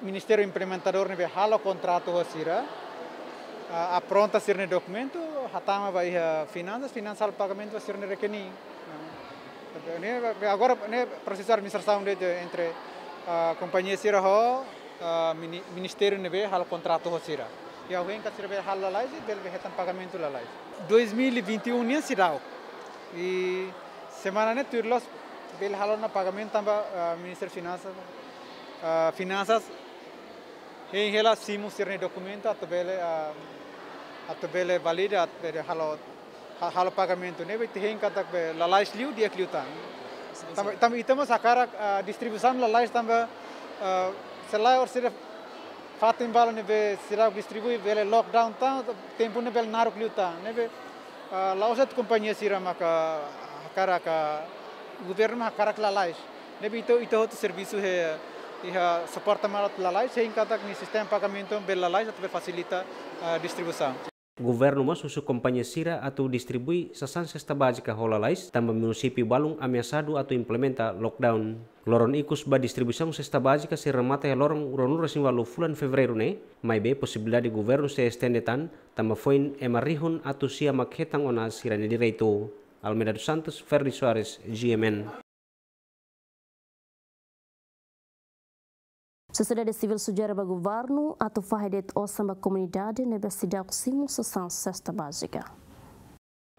ministerio implementador ne be halo contrato ho sira uh, apronta sirne documento hatama ba uh, finanzas finanzal pagamento sirne rekeni. Ini agora processar processo administração de, entre a companhia Sira o ministério nebe hal contrato ho Sira. E alguém que Sira hal la lais e, e um, dele e retan pagamento la lais. 2021 nem Sira. E semana né turlos bel hal na pagamento tamba ministério finanças finanças em relação simo Sira documento atbele atbele valida atbele hal ralopagamentul ne te hen katak be lalais liu dia kliu tan tam tam itama sakara distribution lalais tam be selai or sirf fatim balo ne be sira distribui bele lockdown ta tempo ne bel naru kliu tan ne be lausat companhia sira maka cara ka governo cara lalais ne be ito ito hot serviço he iha suporta marat lalais hen katak ni sistema pagamento bel lalais atbe facilita a distribuição Governo kompanya Sira atau distribui sesta ka hola lais tambah município Balung amiasadu atau implementa lockdown. Loron ikus ba sesta baji ka sira mata ya loron uronu sin walu fulan Februari ne, mai be di governo se estendetan tambah foin foin rihun atau sia maketang ona sira direito. Almeda dos Santos, Ferdi Suarez, GMN. Sociedade Civil sugere ao governo a tofar de ossa da comunidade na cidade Simo sessão Sesta básica.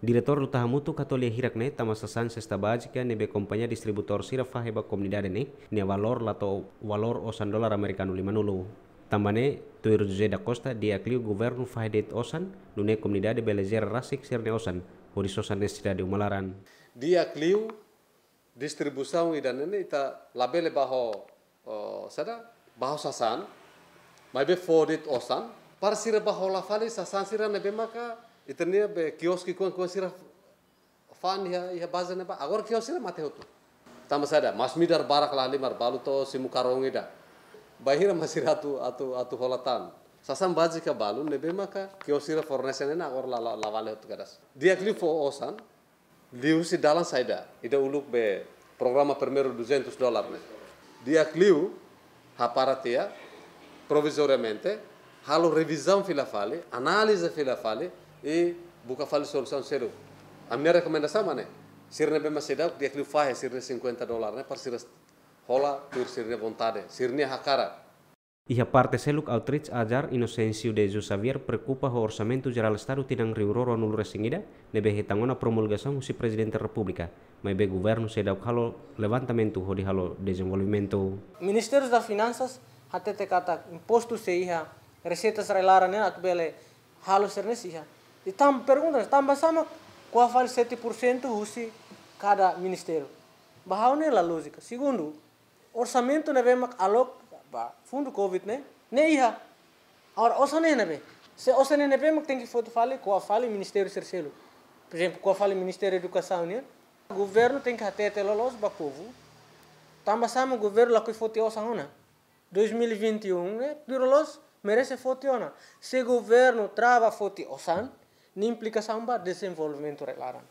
Diretor do Tahamutu Katolia Hirak ne tamasasan sesta básica nebe companhia distributor sira faheba comunidade ne ne valor lato valor osan dólar lima 50. Tambane Tuir José da Costa dia kliu governo fahedet osan nune comunidade belezer rasik sirne osan horisosan ne de umalaran. Dia clio distribuição e ne ita labele baho uh, sada baho sasan maibe fodit osan par sira bahola fali sasan sira nebemaka maka itenia be kioski kuan kuan sira fan ya ya bazan neba agor mati sira mate hotu tamasada midar barak lali mar baluto simukarongi da bahira masira tu atu atu holatan sasan baji ka balu nebe maka kios sira fornesen ena agor la la vale hotu kadas dia klifo osan liu si dalan saida ida uluk be programa permeru 200 dolar nih, dia kliu Haparatea, provisoriamente, halo revisão filafale, análise filafale e buca fale solução seru. A minha recomendação é sirne bema aquilo faz kliu não sirne 50 dólares, né para se rola tur sirne vontade, a hakara. E a parte se ajar inosensiu de Jesus Xavier preocupa o Orçamento Geral Estado tidak riuroro resingida resengida nebe hetangona promulgação si Presidente República, mas be governo se dau halo levantamento ho di halo desenvolvimento. Ministérios da finanzas até te kata imposto se iha receitas relara né atu bele halo sernes iha. E tam pergunta tam sama qual fal 7% husi cada ministério. Bahau né la lógica. Segundo, orçamento nebe mak alok ba fun covid ne ne iha ora osane nebe se osane nebe mak tem que foto fale com a fale ministério cercelo por exemplo com a fale ministério educação né o governo tem que até telo los ba povo tamba sama governo lá que foto osana 2021 né piro merece foto ona se o governo trava foto osan ni implica ba desenvolvimento relaran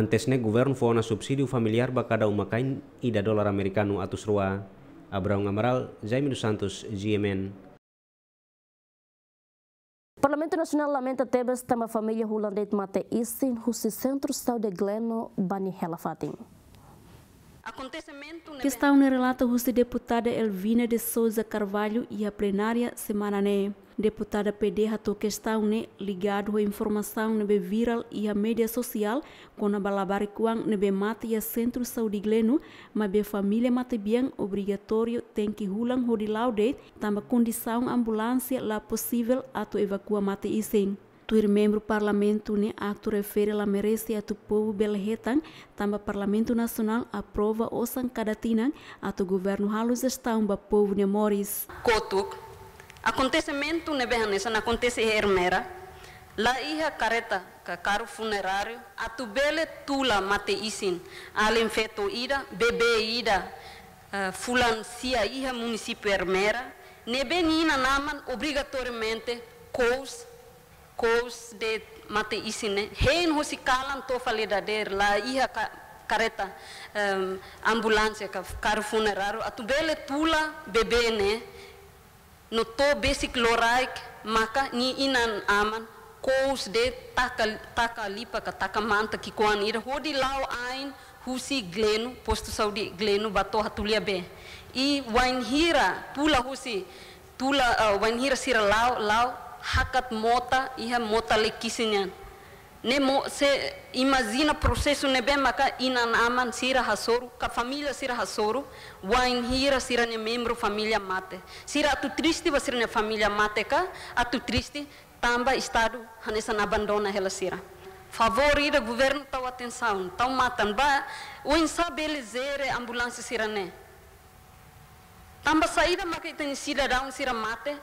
Antes ne governo fona subsídio familiar bakada umakain ida dolar americano atus rua Abraham Amaral, Jaime dos Santos, GMN. Parlamento Nacional lamenta tebas tema família holandês Mateis, injustiça centro-estado de Gleno, Bani Helafatin. Questão no relato da deputada Elvina de Souza Carvalho e a plenária semana né. Deputada PD ratou questão né ligado à informação né viral e à mídia social com a balabarikuang né mata e a centro saúde gleno, mas a família mata bem obrigatório tem que hulang hodilaude, também condição ambulância lá possível ato evacua mata e tuir membro parlamento ne né? acto refere la merece tu povo belhetan tamba parlamento nacional aprova o a tu governo halus estão ba povo ne moris. Kotuk, acontecimento ne behanesa acontece hermera, la iha careta ka caro funerário tu bele tula mate isin alem feto ida bebe ida uh, fulan sia iha município hermera ne benina naman obrigatoriamente cous kous de mate isine hen hosi kalan to der la iha ka kareta um, ambulância ka karfuneraro atu bele pula bebene no to basic loraik maka ni inan aman kous de taka taka lipa ka taka manta ki kuan ira hodi lau ain husi glenu posto saudi glenu bato hatulia be i wain hira pula husi tula uh, eh, wain hira sira lau lau hakat mota iha mota lekisinya ne mo se imagina processo ne bem maka inan aman sira hasoru ka família sira hasoru wain hira sira ne membro família mate sira tu triste basira ne família mate ka atu triste tamba estado hanesan abandona hela sira favor ira governo tal atenção tau matan ba o sabelizere ambulância sira ne tamba saída maka itani cidadão sira mate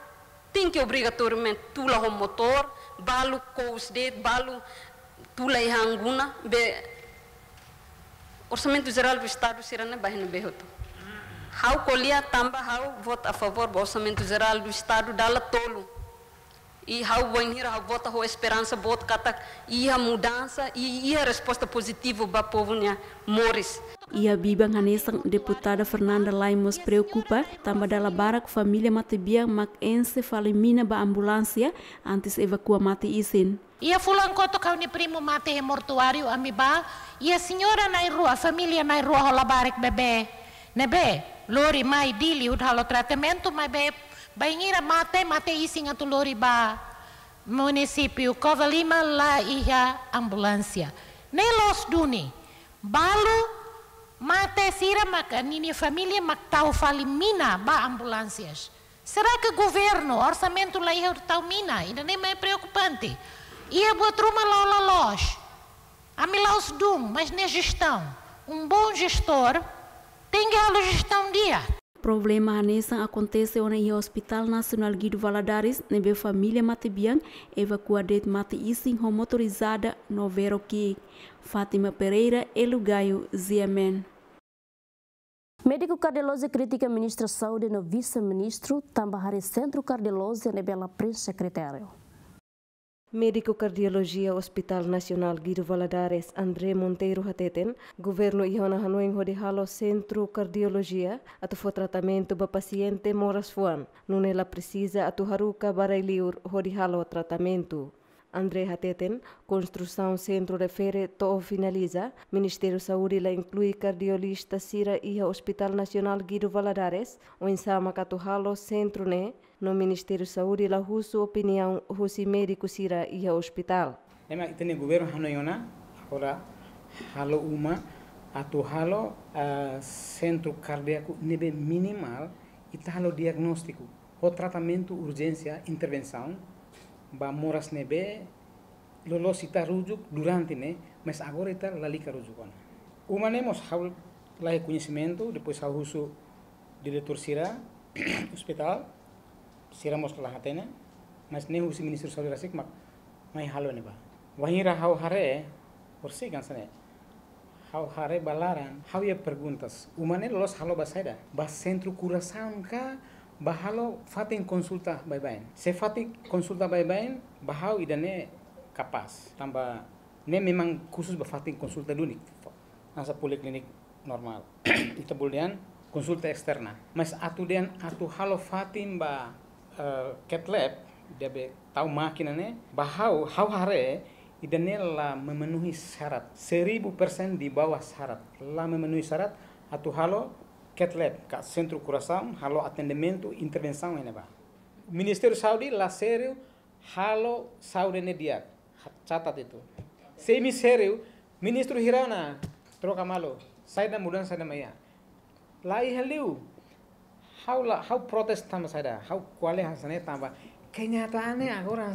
tem que obrigatoriamente tula o motor, balu cous de, balu tula e hanguna, be orçamento geral do Estado será na barra no behoto. Hau colia tamba hau vota a favor do orçamento geral do Estado dala tolo. E hau banhir hau vota hau esperança vota kata ia mudança e ia resposta positiva para povo nya né, Morris. Ia bibang Hanesang deputada Fernanda Laimos preocupa tamba dala barak mati matibia mak ense falimina ba ambulansia antes evakua mati isin. Ia fulang koto kau ni primo mate he mortuario ami ba, ia senyora nai rua, familia nai rua hola barek bebe. Nebe, lori mai dili udhalo tratamento mai be, baingira mate mate isin atu lori ba. Município Cova Lima lá ia ambulansia nelos duni, balu Mata sira maka nini família mak tau fali mina ba ambulâncias. Será que governo, orçamento lá ia tau mina? Ainda nem é preocupante. Ia boa truma lá lá loja. A milaus dum, mas gestão. Um bom gestor tem que a gestão dia. Problema anessa acontece no Hospital Nacional Guido Valadares, nebe família Matebian, evacuada de Mate Ising, motorizada no Vero King. Fátima Pereira e Lugaio Ziamen. Médico Cardelose critica ministra Saúde no vice-ministro Tambahari Centro Cardelose Nebela Bela Prensa Secretário. Médico Cardiologia Hospital Nacional Guido Valadares André Monteiro Hateten, Governo Iona Hanuen Rodihalo Centro Cardiologia, atufo tratamento para paciente Moras Fuan. Nunela precisa atuharuka bareliur Hodihalo tratamento. André Hateten, construção centro refere to finaliza, Ministério Saúde la inclui cardiolista Sira e Hospital Nacional Guido Valadares, o ensama catuhalo centro né, no Ministério Saúde la russo opinião russo médico Sira e hospital. Ema itene governo hanoyona, agora halo uma atuhalo uh, centro cardíaco nível minimal e halo diagnóstico, o tratamento urgência intervenção Bamoras nebe lolo sita rujuk durante ne mes agora ita lalica rujukona umanemos haul lá reconhecimento depois ao di diretor sira hospital sira mos lá hatene mas ne husi ministro rasik mak mai halo neba wahira hau hare porsi kan sane hau hare balaran hau ye perguntas umane lolos halo basaida bas centro curação ka bahalo fatin konsulta bye baik Se fatin konsulta bye baik bahau idane kapas. Tambah ne memang khusus fatin konsulta dunik. Nasa poliklinik normal. Itu bulian konsulta eksterna. Mas atu den atu halo fatin ba uh, cat lab dia be tahu makinane bahau hau hare idane la memenuhi syarat seribu persen di bawah syarat la memenuhi syarat atu halo CATLAB, que é Centro Coração, halo atendimento e intervenção neba. O Ministério da Saúde, lá sério, halo saúde nedia. Catat itu. Semi sério, Ministro Hirana, troca malo, sai da mudança maya manhã. Lá e haliu, how, how protest tamba sai how qual é a hansané tamba. Kenyataannya agora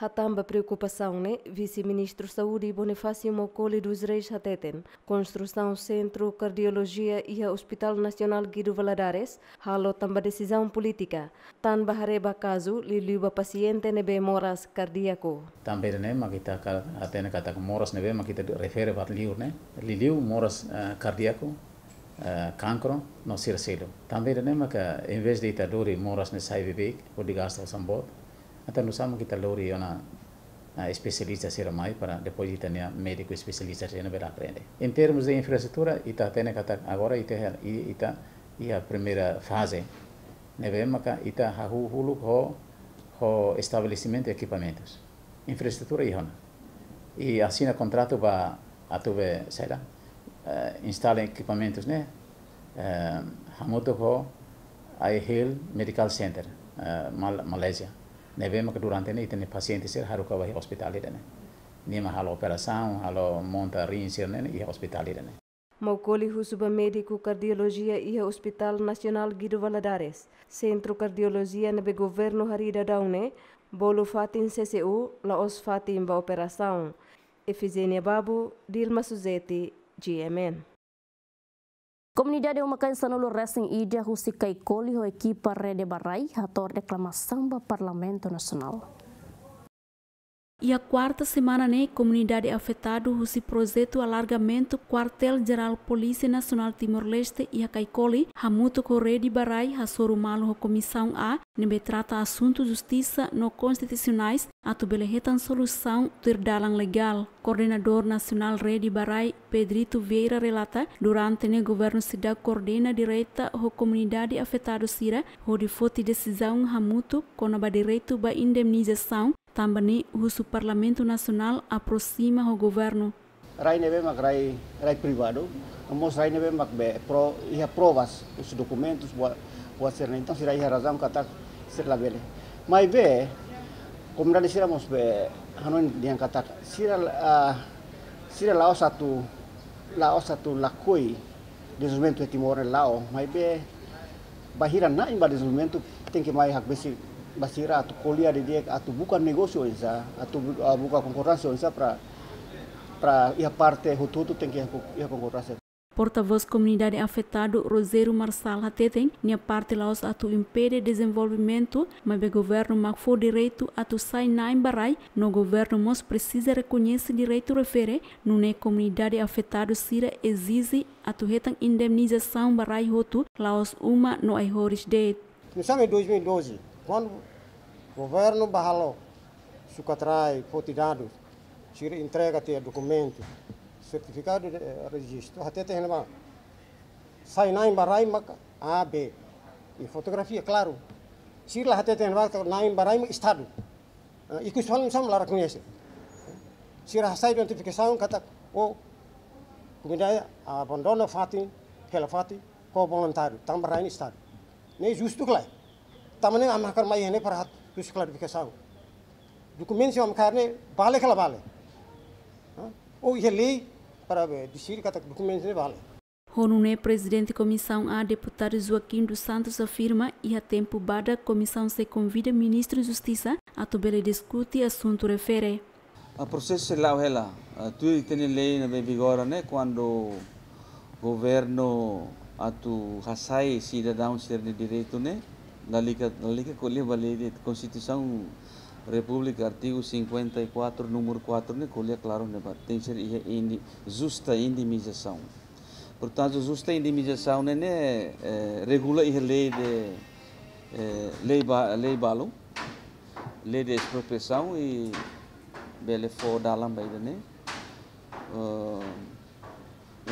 Hatamba preocupação, né? Vice-ministro Saúde Bonifácio Mocoli dos Reis Hateten, construção Centro Cardiologia e Hospital Nacional Guido Valadares, halo tambah decisão política. Tan bahareba caso, liliuba paciente nebe moras cardíaco. Também, né? Makita até na kata moras nebe, makita refere bat liur, né? Liliu moras uh, cardíaco, Uh, cancro no sircelo. Também, né? Maka, em vez de itadori moras ne saibibik bebek, o de gasto sambot, nós Atanusamu kita lori ona especialista sera mais para depois itania médico especialista sera bela aprende. Em termos de infraestrutura, ita tá tene kata agora ita ita tá, e a primeira fase. Neve que ita tá hahu hulu ho ho estabelecimento de equipamentos. Infraestrutura e hona. E assina contrato para atube será uh, eh, equipamentos né. Uh, eh, hamoto ho Aihil Medical Center, uh, Mal Malaysia. nevema que durante ne itene paciente ser haruka wahi hospitali dene nima halo operação halo monta rinsir nene iha hospitali dene Mokoli Husuba mediku kardiologia e Hospital nasional Guido Valadares, Centro kardiologia Nebe Governo Harida Daune, bolu Fatin CCU, Laos Fatin Ba Operação. Efizenia Babu, Dilma Suzeti, GMN. Comunidade é uma canção no Racing Ilha, Rusica e o equipa Rede Barrai, ator reclamação para Parlamento Nacional. E a quarta semana né, comunidade afetada husi projeto alargamento quartel-geral Polícia Nacional Timor-Leste e a Caicoli, hamuto corre de barai hasoro malo a comissão A, nebe trata assunto justiça no constitucionais, atubelehetan solução terdalan legal. Coordenador Nacional Rede Barai, Pedrito Vieira relata, durante né, o governo cidade coordena direita a comunidade afetada sira, o de decisão hamuto com a direito ba indemnização também o Parlamento Nacional aproxima o governo. Rai neve mak rai, rai privado, mos rai neve mak be pro ia provas os documentos boa boa serna. Né? Então se rai razão kata ser labele. Mai be comunidade sira mos be hanon yang kata sira uh, sira lao satu lao satu lakoi desenvolvimento de Timor leste mai be bahira na imba desenvolvimento tem que mais hakbesi basira atau kuliah di dia atau bukan negócio isa atau uh, ah, buka concorrência isa para para ia parte hututu tem que ia concorrência Porta-voz comunidade afetado Roseiro Marçal Tetem, minha parte laos atu impede desenvolvimento, mas o governo macfo direito atu sai na embarai, no governo mos precisa reconhecer direito refere, nune comunidade afetado sira exige atu retan indemnização barai rotu laos uma no ai horis de. Começamos em 2012, quando Governo Barraló, Sucatrai, tira, entrega te documento, certificado de eh, registro, até tem lá. Sai na embarai, A, B. E fotografia, claro. Tira até tem lá, na embarai, Estado. E eh, que os falam, são lá reconhecem. Tira sai identificação, cata, ou oh, comunidade eh, abandona Fati, pela Fati, com voluntário, também Estado. Nem justo, claro. Também a marcar mais, né, para this clarification. Dokumensium karne bale vale. Ou é ele para dizer que a documentação vale. Ronune, presidente da comissão a deputado Joaquim dos Santos afirma e a tempo bada a comissão se convida ministro de justiça a tobele discutir assunto refere. o processo lá o ela, tu tem lei na vigor né quando governo atu hasai cidadão ser de direito né na Liga, la Liga Colima, de Constituição República, artigo 54, número 4, né, colia claro, né, tem que ser indi, justa indemnização. Portanto, justa indemnização né, né, eh, regula a lei de eh, lei, ba, lei balo, lei de expropriação e bele for dalam baik né. Uh,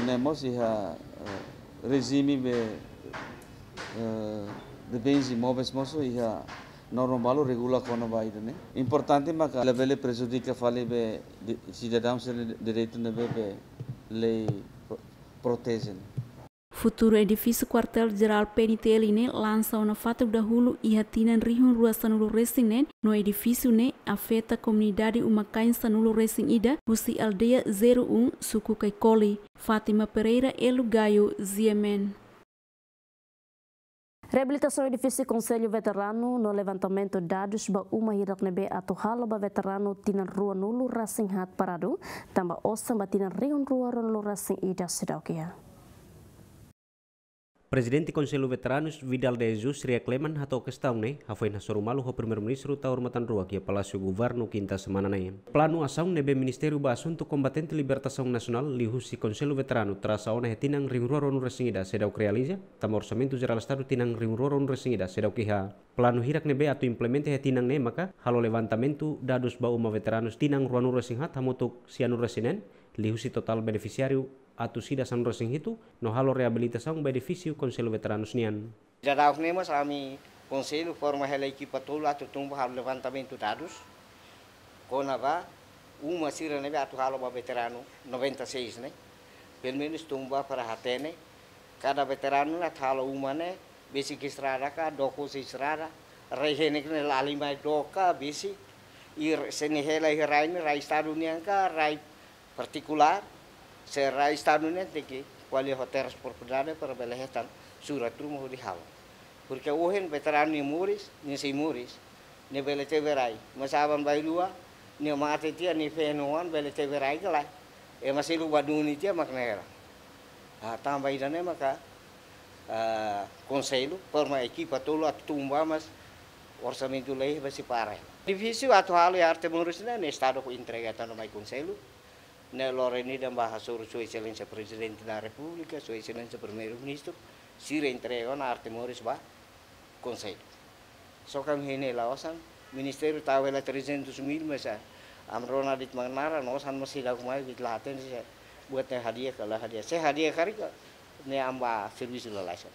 nemos uh, regime be é, uh, de imóveis moço e iha norma balu regula kono ba idane importante maka level prejudica fale be cidadão se direito ne be le protegen Futuro edifício quartel geral penitel ini langsung na fato dahulu e hatinan rihun rua sanulo racing nen no edifício ne afeta comunidade uma kain sanulo racing ida husi aldea 01 suku koli Fatima Pereira Elugayo Ziemen Reabilitação e Edifício e Conselho Veterano no levantamento de dados ba uma hirak nebe ato halo ba veterano tinan rua nulu hat parado tamba osam ba tinan rion rua ron ida sedaukia. Presiden di Conselho Veteranus Vidal de Jesus Ria hato atau Kestaune a foi na sorumalu o primeiro-ministro tá ormatanrua que é Palácio Governo quinta semana ne Plano asaun nebe Ministério ba Assunto Combatente Libertação Nacional lihusi Conselho Veterano traça ona tinang ringroro resingida sedau realiza tamor orçamento geral estado tinang ringroro resingida sedau kiha. Plano hirak nebe atu implemente hetinang ne maka halo levantamento dados ba uma Veteranus tinang ruanu resinghat hamutuk sianu resinen lihusi total beneficiario atau sida san rosing itu, no halo rehabilitação by defício Conselho Veteranos Nian. Já nemo os kami ami forma ela atau tola hal levantamen halo levantamento dados. ba, uma sira nebe atu halo ba veterano 96 ne. Pelo menos tumba para hatene. Kada veterano na halo uma ne, Besi kistrada ka doko si estrada. Rehenik ne lalima doka besi. Ir senihela hiraini rai stadunian ka, rai partikular serai istanu nanti ne hotel kuali hoteras por para belehetan surat rumah di hal Purke ohen veteran ni muris ni si muris ni belete masa masaban bayi dua ni mate tia ni fenuan bela e masih lu dia tia maknera ah tambah idane maka konselu perma ekipa uma atumba mas orçamento lei besi pare. Divisi atau hal yang arti mengurusnya nih stado ku entrega tanto mai konselu, ne loreni dan bahasa sua eccellenza presidente della repubblica sua se primeiro ministro si reintrego na arte moris ba conselho so kam hene laosan ministerio tawela 300 mil mesa amrona dit mengenara nosan masih lagu mai dit lahaten buat hadiah kalau hadiah saya hadiah kari ne amba servis lalaisan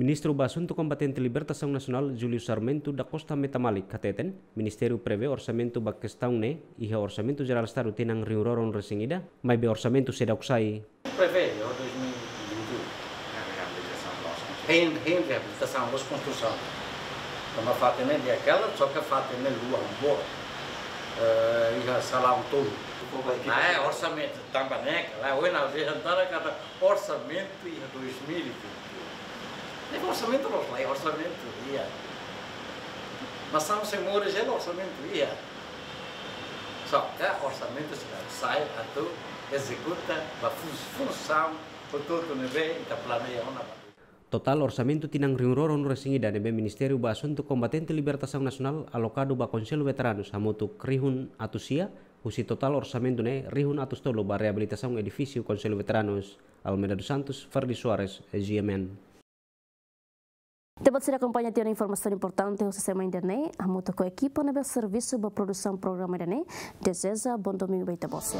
Ministro Basunto Combatente Libertação Nacional Júlio Sarmento da Costa Metamalik kateten, Ministério prevê orçamento ba questão e o orçamento geral estado Rio riuroron resingida, mas o orçamento se dauksai. Prevê, ó, 2021, reabilitação, rein, reabilitação, reconstrução. construção. Não fato nem é aquela, só que a fato nem é lua, eh, um bora, e a salão todo. Não é, orçamento, tambaneca, lá, hoje é a vez, orçamento em 2021. Digo é orçamento, vamos lá, é orçamento, ia. somos sem muros, é orçamento, ia. Só que orçamento sai, a tu executa a função, o todo não né, então vê, e planeia uma Total orçamento tinang ringroro nu resingida nebe né, Ministerio ba Asunto Combatente Libertação Nacional alocado ba Conselho Veteranos amotu rihun atusia o total orçamento ne né, rihun atustolo ba reabilitação edifício Conselho Veteranos Almeida dos Santos, Ferdi Soares, GMN. Te você acompanha uma informação importante no sistema internet, a moto com a equipa no serviço para produção do programa internet. Deseja bom domingo para você.